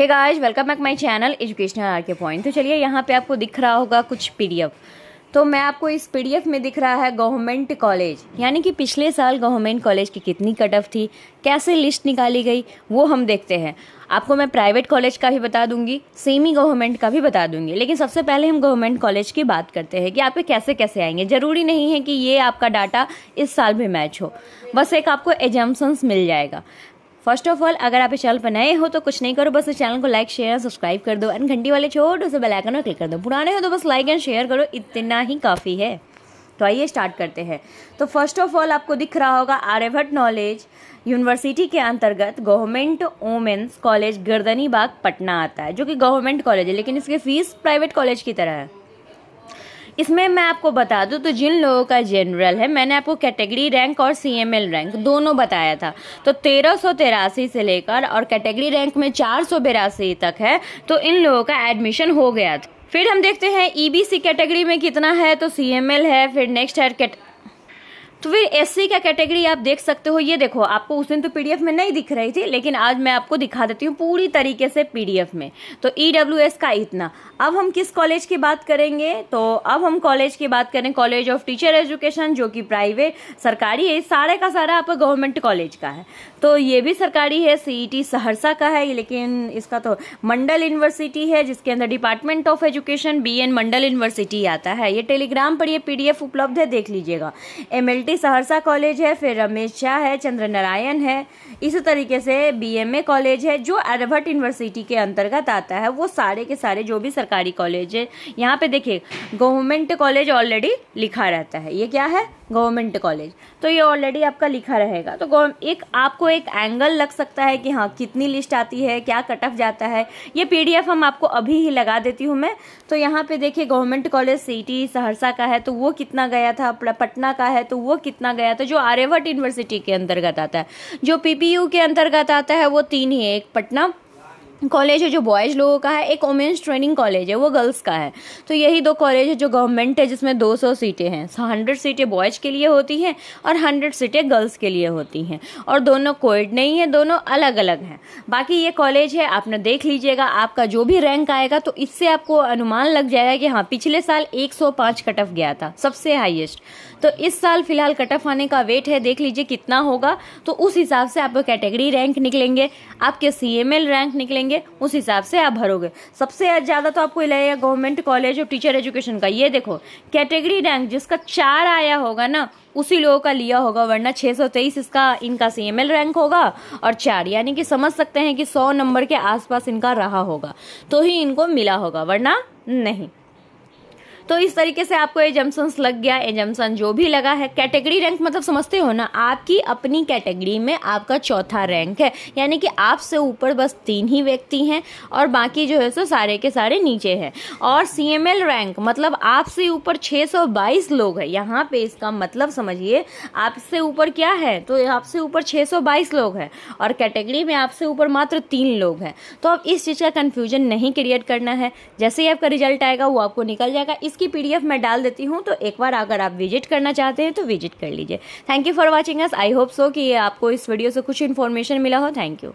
hey guys welcome back my channel educational R K point तो चलिए यहाँ पे आपको दिख रहा होगा कुछ पीडीएफ तो मैं आपको इस पीडीएफ में दिख रहा है गवर्नमेंट कॉलेज यानी कि पिछले साल गवर्नमेंट कॉलेज की कितनी कट ऑफ थी कैसे लिस्ट निकाली गई वो हम देखते हैं आपको मैं प्राइवेट कॉलेज का भी बता दूंगी सेमी गवर्नमेंट का भी बता दूंगी लेकिन सबसे पहले हम गवर्नमेंट कॉलेज की बात करते हैं कि आप कैसे कैसे आएंगे ज़रूरी नहीं है कि ये आपका डाटा इस साल भी मैच हो बस एक आपको एजम्सन्स मिल जाएगा फर्स्ट ऑफ ऑल अगर आप इस चैनल पर नए हो तो कुछ नहीं करो बस इस चैनल को लाइक शेयर सब्सक्राइब कर दो एंड घंटी वाले छोटे से बेल आइकन पर क्लिक कर दो पुराने हो तो बस लाइक एंड शेयर करो इतना ही काफ़ी है तो आइए स्टार्ट करते हैं तो फर्स्ट ऑफ ऑल आपको दिख रहा होगा आर्यभट्ट नॉलेज यूनिवर्सिटी के अंतर्गत government women's college Gardani Bagh Patna आता है जो कि गवर्नमेंट कॉलेज है लेकिन इसकी फीस प्राइवेट कॉलेज की तरह है इसमें मैं आपको बता दूं तो जिन लोगों का जनरल है मैंने आपको कैटेगरी रैंक और सीएमएल रैंक दोनों बताया था तो तेरह से लेकर और कैटेगरी रैंक में चार तक है तो इन लोगों का एडमिशन हो गया था फिर हम देखते हैं ईबीसी e कैटेगरी में कितना है तो सीएमएल है फिर नेक्स्ट है तो फिर एस का कैटेगरी आप देख सकते हो ये देखो आपको उस दिन तो पी में नहीं दिख रही थी लेकिन आज मैं आपको दिखा देती हूँ पूरी तरीके से पी में तो ई e का इतना अब हम किस कॉलेज की बात करेंगे तो अब हम कॉलेज की बात करें कॉलेज ऑफ टीचर एजुकेशन जो कि प्राइवेट सरकारी है सारे का सारा आपका गवर्नमेंट कॉलेज का है तो ये भी सरकारी है सी e सहरसा का है लेकिन इसका तो मंडल यूनिवर्सिटी है जिसके अंदर department of education B Mandal university आता है ये टेलीग्राम पर ये पी उपलब्ध है देख लीजिएगा एम एनआईटी सहरसा कॉलेज है फिर रमेश शाह है चंद्र नारायण है इसी तरीके से बीएमए कॉलेज है जो अर्भट यूनिवर्सिटी के अंतर्गत आता है वो सारे के सारे जो भी सरकारी कॉलेज है यहाँ पे देखिए गवर्नमेंट कॉलेज ऑलरेडी लिखा रहता है ये क्या है गवर्नमेंट कॉलेज तो ये ऑलरेडी आपका लिखा रहेगा तो एक आपको एक एंगल लग सकता है कि हाँ कितनी लिस्ट आती है क्या कट ऑफ जाता है ये पीडीएफ हम आपको अभी ही लगा देती हूँ मैं तो यहाँ पे देखिए government college city e Saharsa का है तो वो कितना गया था पटना का है तो वो कितना गया था जो आर्यभट्ट यूनिवर्सिटी के अंतर्गत आता है जो पीपीयू के अंतर्गत आता है वो तीन ही एक पटना कॉलेज है जो बॉयज़ लोगों का है एक वोमेंस ट्रेनिंग कॉलेज है वो गर्ल्स का है तो यही दो कॉलेज है जो गवर्नमेंट है जिसमें 200 सीटें हैं हंड्रेड सीटें बॉयज़ के लिए होती हैं और हंड्रेड सीटें गर्ल्स के लिए होती हैं और दोनों कोएड नहीं है दोनों अलग अलग हैं बाकी ये कॉलेज है आपने देख लीजिएगा आपका जो भी रैंक आएगा तो इससे आपको अनुमान लग जाएगा कि हाँ पिछले साल एक कट ऑफ गया था सबसे हाइएस्ट तो इस साल फिलहाल कट ऑफ आने का वेट है देख लीजिए कितना होगा तो उस हिसाब से आपको कैटेगरी रैंक निकलेंगे आपके सी रैंक निकलेंगे देंगे उस हिसाब से आप भरोगे सबसे ज़्यादा तो आपको लगेगा गवर्नमेंट कॉलेज और टीचर एजुकेशन का ये देखो कैटेगरी रैंक जिसका चार आया होगा ना उसी लोगों का लिया होगा वरना तेईस इसका इनका सी रैंक होगा और चार यानी कि समझ सकते हैं कि सौ नंबर के आसपास इनका रहा होगा तो ही इनको मिला होगा वरना नहीं तो इस तरीके से आपको एजम्सन लग गया एजम्सन जो भी लगा है कैटेगरी रैंक मतलब समझते हो ना आपकी अपनी कैटेगरी में आपका चौथा रैंक है यानी कि आपसे ऊपर बस तीन ही व्यक्ति हैं और बाकी जो है सो सारे के सारे नीचे हैं और सी एम एल रैंक मतलब आपसे ऊपर छः सौ बाईस लोग हैं यहाँ पे इसका मतलब समझिए आपसे ऊपर क्या है तो आपसे ऊपर सौ बाईस लोग हैं और कैटेगरी में आपसे ऊपर मात्र तीन लोग हैं तो अब इस चीज़ का कन्फ्यूजन नहीं क्रिएट करना है जैसे ही आपका रिजल्ट आएगा वो आपको निकल जाएगा इस इसकी पीडीएफ मैं डाल देती हूँ तो एक बार अगर आप विजिट करना चाहते हैं तो विजिट कर लीजिए thank you for watching as I hope so कि आपको इस वीडियो से कुछ इन्फॉर्मेशन मिला हो थैंक यू